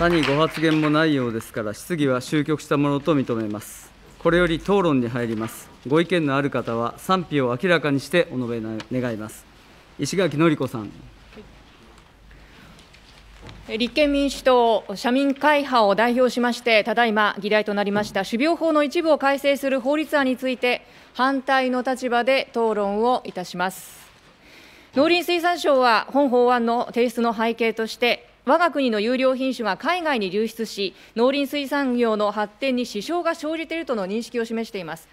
他にご発言もないようですから、質疑は終局したものと認めます。これより討論に入ります。ご意見のある方は賛否を明らかにしてお述べ願います。石垣のり子さん。立憲民主党、社民会派を代表しまして、ただいま議題となりました、種苗法の一部を改正する法律案について、反対の立場で討論をいたします。農林水産省は、本法案の提出の背景として、我が国の優良品種が海外に流出し、農林水産業の発展に支障が生じているとの認識を示しています。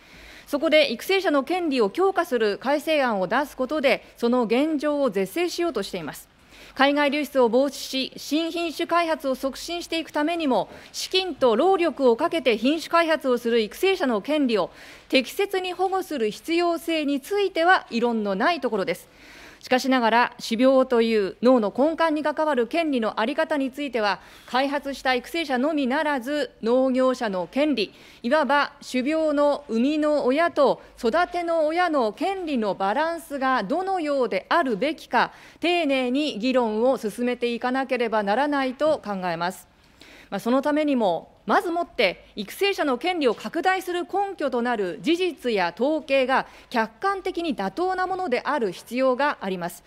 そこで育成者の権利を強化する改正案を出すことで、その現状を是正しようとしています。海外流出を防止し、新品種開発を促進していくためにも、資金と労力をかけて品種開発をする育成者の権利を適切に保護する必要性については、異論のないところです。しかしながら、種苗という脳の根幹に関わる権利の在り方については、開発した育成者のみならず、農業者の権利、いわば種苗の生みの親と育ての親の権利のバランスがどのようであるべきか、丁寧に議論を進めていかなければならないと考えます。まあ、そのためにも、まずもって育成者の権利を拡大する根拠となる事実や統計が客観的に妥当なものである必要があります。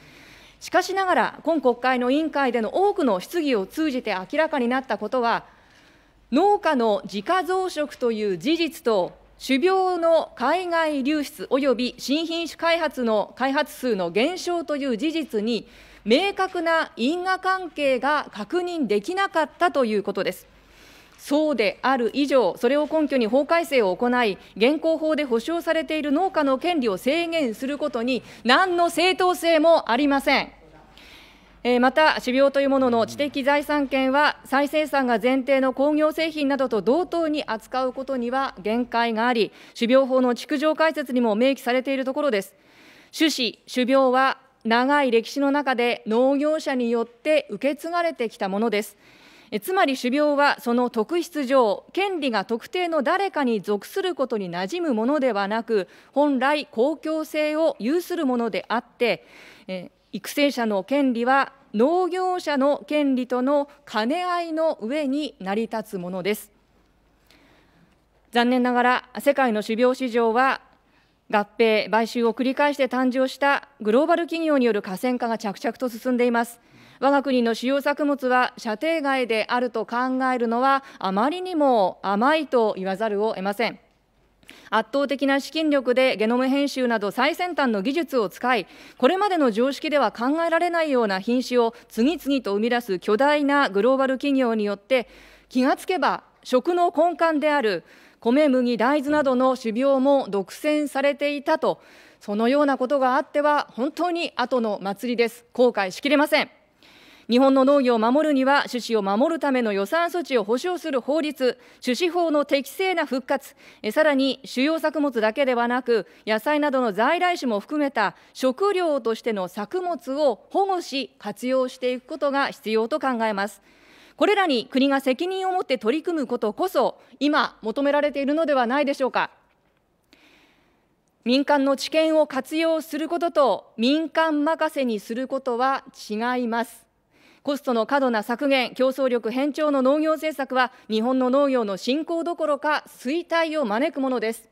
しかしながら、今国会の委員会での多くの質疑を通じて明らかになったことは、農家の自家増殖という事実と、種苗の海外流出および新品種開発の開発数の減少という事実に、明確な因果関係が確認できなかったということです。そうである以上、それを根拠に法改正を行い、現行法で保障されている農家の権利を制限することに、何の正当性もありません。えー、また、種苗というものの知的財産権は、再生産が前提の工業製品などと同等に扱うことには限界があり、種苗法の築城解説にも明記されているところです。種子、種苗は長い歴史の中で農業者によって受け継がれてきたものです。つまり種苗はその特質上、権利が特定の誰かに属することになじむものではなく、本来、公共性を有するものであって、え育成者の権利は農業者の権利との兼ね合いの上に成り立つものです。残念ながら、世界の種苗市場は合併、買収を繰り返して誕生したグローバル企業による河川化が着々と進んでいます。我が国の主要作物は射程外であると考えるのは、あまりにも甘いと言わざるを得ません。圧倒的な資金力でゲノム編集など最先端の技術を使い、これまでの常識では考えられないような品種を次々と生み出す巨大なグローバル企業によって、気がつけば食の根幹である米麦大豆などの種苗も独占されていたとそのようなことがあっては本当に後の祭りです後悔しきれません日本の農業を守るには、種子を守るための予算措置を保障する法律、種子法の適正な復活、さらに主要作物だけではなく、野菜などの在来種も含めた食料としての作物を保護し、活用していくことが必要と考えます。これらに国が責任を持って取り組むことこそ、今、求められているのではないでしょうか。民間の知見を活用することと、民間任せにすることは違います。コストの過度な削減、競争力偏重の農業政策は、日本の農業の振興どころか、衰退を招くものです。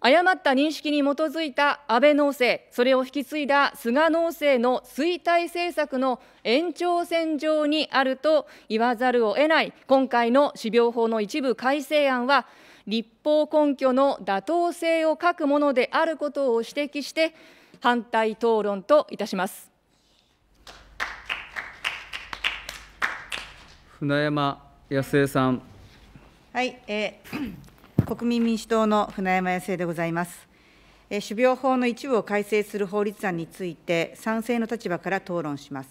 誤った認識に基づいた安倍農政、それを引き継いだ菅農政の衰退政策の延長線上にあると言わざるを得ない、今回の種苗法の一部改正案は、立法根拠の妥当性を欠くものであることを指摘して、反対討論といたします。船山康江さん。はい、えー国民民主党の船山康江でございます。種苗法の一部を改正する法律案について、賛成の立場から討論します。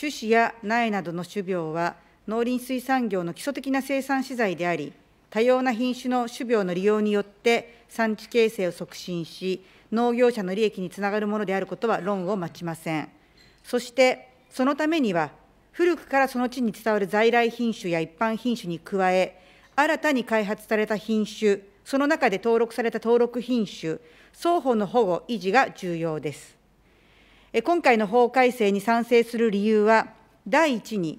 種子や苗などの種苗は、農林水産業の基礎的な生産資材であり、多様な品種の種苗の利用によって産地形成を促進し、農業者の利益につながるものであることは論を待ちません。そして、そのためには、古くからその地に伝わる在来品種や一般品種に加え、新たに開発された品種、その中で登録された登録品種、双方の保護・維持が重要です。今回の法改正に賛成する理由は、第一に、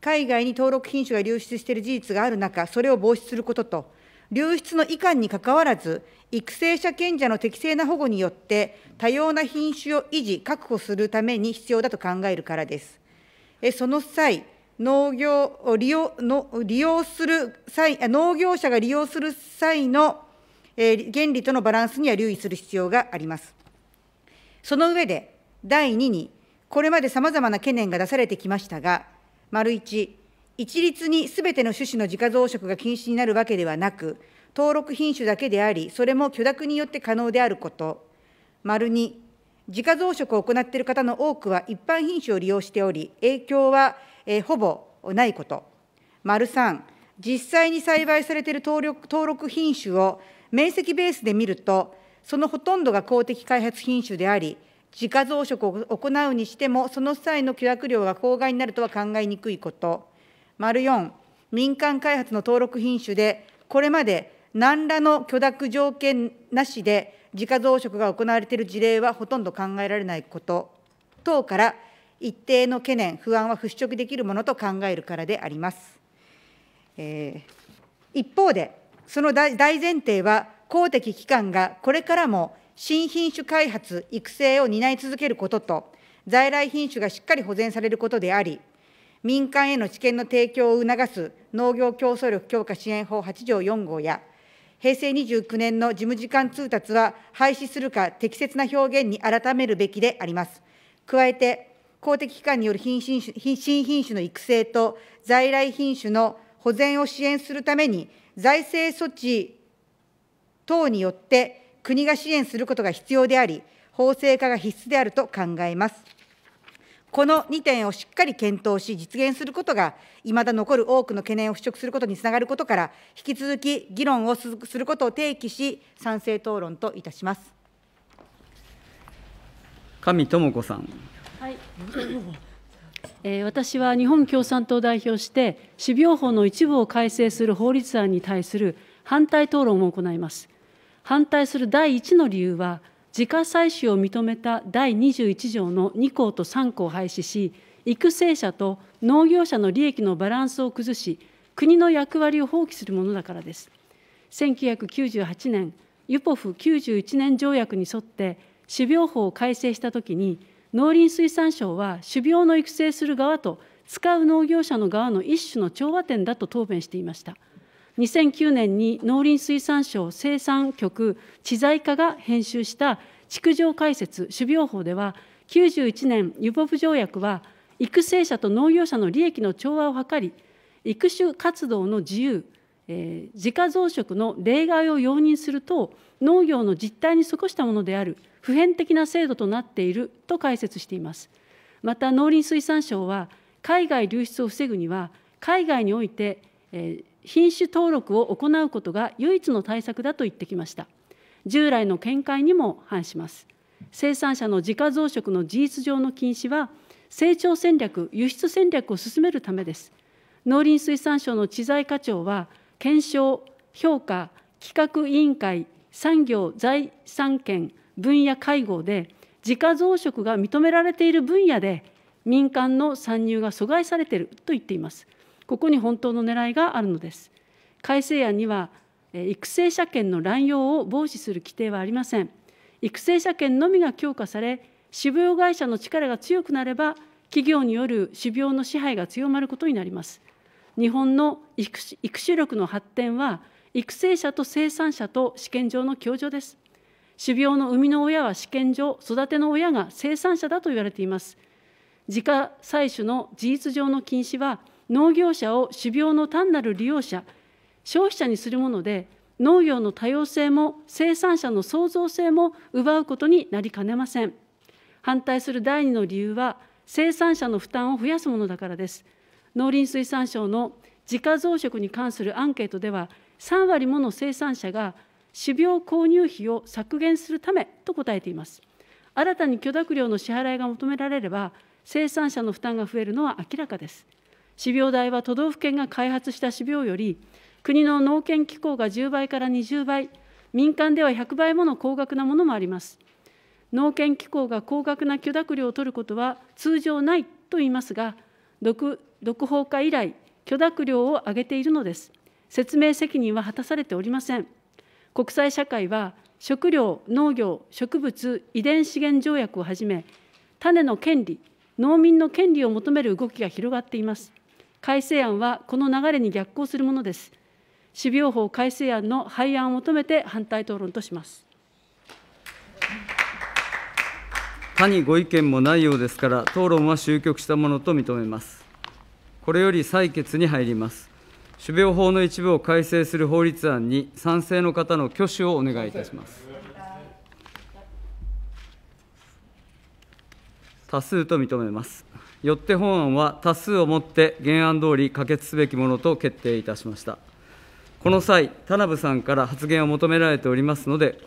海外に登録品種が流出している事実がある中、それを防止することと、流出のいかんにかかわらず、育成者賢者の適正な保護によって、多様な品種を維持、確保するために必要だと考えるからです。その際、農業利用の利用する際、農業者が利用する際の、えー、原理とのバランスには留意する必要があります。その上で、第2に、これまでさまざまな懸念が出されてきましたが、丸1、一律にすべての種子の自家増殖が禁止になるわけではなく、登録品種だけであり、それも許諾によって可能であること、丸2、自家増殖を行っている方の多くは一般品種を利用しており、影響はえー、ほぼないこと。丸3、実際に栽培されている登録登録品種を面積ベースで見ると、そのほとんどが公的開発品種であり、自家増殖を行うにしても、その際の許諾量が公害になるとは考えにくいこと。丸4、民間開発の登録品種で、これまで何らの許諾条件なしで自家増殖が行われている事例はほとんど考えられないこと等から、一定の懸念、不安は払拭できるものと考えるからであります。えー、一方で、その大前提は、公的機関がこれからも新品種開発、育成を担い続けることと、在来品種がしっかり保全されることであり、民間への知見の提供を促す農業競争力強化支援法8条4号や、平成29年の事務次官通達は廃止するか適切な表現に改めるべきであります。加えて、公的機関による新品種新品種の育成と在来品種の保全を支援するために、財政措置等によって国が支援することが必要であり、法制化が必須であると考えます。この2点をしっかり検討し、実現することが、いまだ残る多くの懸念を払拭することにつながることから、引き続き議論をすることを提起し、賛成討論といたします。上智子さん。はい、えー、私は日本共産党を代表して種苗法の一部を改正する法律案に対する反対討論を行います反対する第1の理由は自家採取を認めた第21条の2項と3項を廃止し育成者と農業者の利益のバランスを崩し国の役割を放棄するものだからです1998年ユポフ91年条約に沿って種苗法を改正したときに農林水産省は種苗の育成する側と使う農業者の側の一種の調和点だと答弁していました。2009年に農林水産省生産局知財課が編集した築城解説種苗法では91年ユボフ条約は育成者と農業者の利益の調和を図り育種活動の自由、えー、自家増殖の例外を容認する等農業の実態に即したものである普遍的な制度となっていると解説しています。また農林水産省は海外流出を防ぐには海外において、品種登録を行うことが唯一の対策だと言ってきました従来の見解にも反します生産者の自家増殖の事実上の禁止は成長戦略輸出戦略を進めるためです農林水産省の知財課長は検証評価企画委員会産業財産権分野会合で自家増殖が認められている分野で民間の参入が阻害されていると言っています。ここに本当の狙いがあるのです。改正案には育成者権の乱用を防止する規定はありません。育成者権のみが強化され、種苗会社の力が強くなれば、企業による種苗の支配が強まることになります。日本の育種力の発展は、育成者と生産者と試験場の協調です。種苗の生みの親は試験場、育ての親が生産者だと言われています。自家採取の事実上の禁止は、農業者を種苗の単なる利用者、消費者にするもので、農業の多様性も生産者の創造性も奪うことになりかねません。反対する第二の理由は、生産者の負担を増やすものだからです。農林水産省の自家増殖に関するアンケートでは、3割もの生産者が種苗購入費を削減するためと答えています。新たに許諾料の支払いが求められれば、生産者の負担が増えるのは明らかです。種苗代は都道府県が開発した種苗より、国の農研機構が10倍から20倍、民間では100倍もの高額なものもあります。農研機構が高額な許諾料を取ることは通常ないと言いますが、独法化以来、許諾料を上げているのです。説明責任は果たされておりません。国際社会は食料、農業、植物、遺伝資源条約をはじめ、種の権利、農民の権利を求める動きが広がっています。改正案はこの流れに逆行するものです。種苗法改正案の廃案を求めて反対討論とします。他にご意見もないようですから、討論は終局したものと認めます。これより採決に入ります。種苗法の一部を改正する法律案に賛成の方の挙手をお願いいたします。多数と認めます。よって本案は多数をもって原案通り可決すべきものと決定いたしました。この際、田辺さんから発言を求められておりますので、